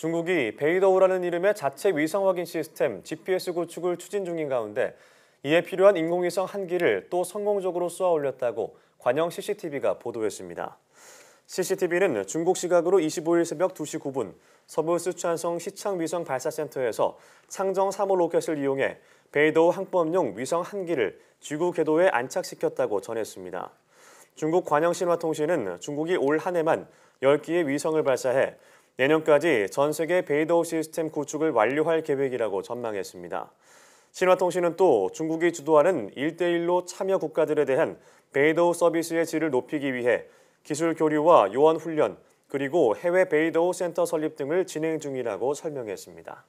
중국이 베이더우라는 이름의 자체 위성 확인 시스템 GPS 구축을 추진 중인 가운데 이에 필요한 인공위성 한 기를 또 성공적으로 쏘아 올렸다고 관영 CCTV가 보도했습니다. CCTV는 중국 시각으로 25일 새벽 2시 9분 서부 스촨성 시청위성 발사센터에서 창정 3호 로켓을 이용해 베이더우 항법용 위성 한 기를 지구 궤도에 안착시켰다고 전했습니다. 중국 관영 신화통신은 중국이 올 한 해만 10기의 위성을 발사해 내년까지 전 세계 베이더 시스템 구축을 완료할 계획이라고 전망했습니다. 신화통신은 또 중국이 주도하는 일대일로 참여 국가들에 대한 베이더 서비스의 질을 높이기 위해 기술 교류와 요원 훈련, 그리고 해외 베이더 센터 설립 등을 진행 중이라고 설명했습니다.